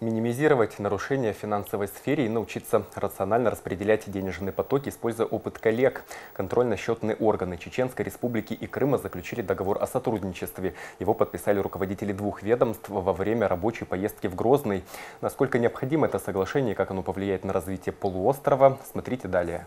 минимизировать нарушения в финансовой сфере и научиться рационально распределять денежные потоки, используя опыт коллег. Контрольно-счетные органы Чеченской Республики и Крыма заключили договор о сотрудничестве. Его подписали руководители двух ведомств во время рабочей поездки в Грозный. Насколько необходимо это соглашение и как оно повлияет на развитие полуострова, смотрите далее.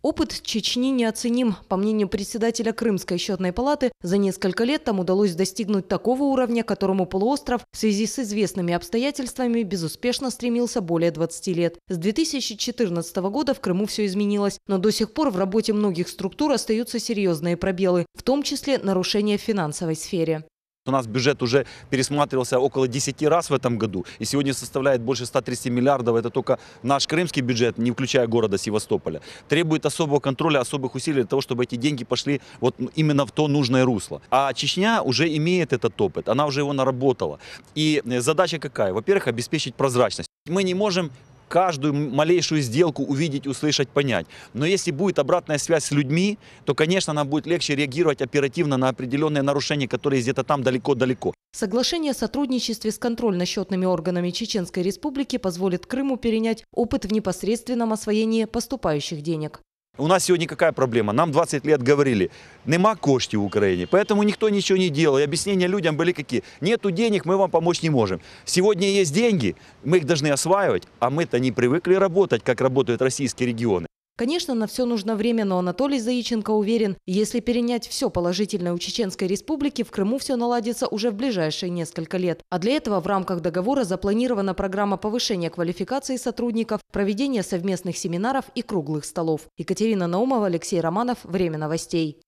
Опыт Чечни неоценим. По мнению председателя Крымской счетной палаты, за несколько лет там удалось достигнуть такого уровня, к которому полуостров в связи с известными обстоятельствами безуспешно стремился более 20 лет. С 2014 года в Крыму все изменилось, но до сих пор в работе многих структур остаются серьезные пробелы, в том числе нарушения в финансовой сфере у нас бюджет уже пересматривался около 10 раз в этом году и сегодня составляет больше 130 миллиардов. Это только наш крымский бюджет, не включая города Севастополя. Требует особого контроля, особых усилий для того, чтобы эти деньги пошли вот именно в то нужное русло. А Чечня уже имеет этот опыт, она уже его наработала. И задача какая? Во-первых, обеспечить прозрачность. Мы не можем каждую малейшую сделку увидеть, услышать, понять. Но если будет обратная связь с людьми, то, конечно, нам будет легче реагировать оперативно на определенные нарушения, которые где-то там далеко-далеко. Соглашение о сотрудничестве с контрольно-счетными органами Чеченской Республики позволит Крыму перенять опыт в непосредственном освоении поступающих денег. У нас сегодня какая проблема? Нам 20 лет говорили, нема коштів в Украине, поэтому никто ничего не делал. И объяснения людям были какие? Нету денег, мы вам помочь не можем. Сегодня есть деньги, мы их должны осваивать, а мы-то не привыкли работать, как работают российские регионы. Конечно, на все нужно время, но Анатолий Заиченко уверен, если перенять все положительное у Чеченской республики, в Крыму все наладится уже в ближайшие несколько лет. А для этого в рамках договора запланирована программа повышения квалификации сотрудников, проведение совместных семинаров и круглых столов. Екатерина Наумова, Алексей Романов. Время новостей.